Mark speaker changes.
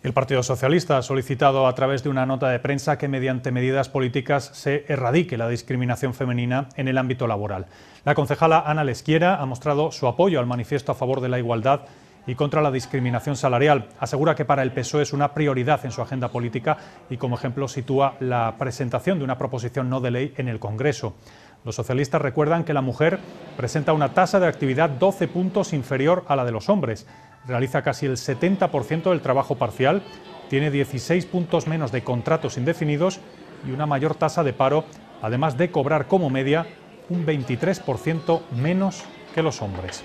Speaker 1: El Partido Socialista ha solicitado a través de una nota de prensa que mediante medidas políticas se erradique la discriminación femenina en el ámbito laboral. La concejala Ana Lesquiera ha mostrado su apoyo al manifiesto a favor de la igualdad y contra la discriminación salarial. Asegura que para el PSOE es una prioridad en su agenda política y como ejemplo sitúa la presentación de una proposición no de ley en el Congreso. Los socialistas recuerdan que la mujer presenta una tasa de actividad 12 puntos inferior a la de los hombres, realiza casi el 70% del trabajo parcial, tiene 16 puntos menos de contratos indefinidos y una mayor tasa de paro, además de cobrar como media un 23% menos que los hombres.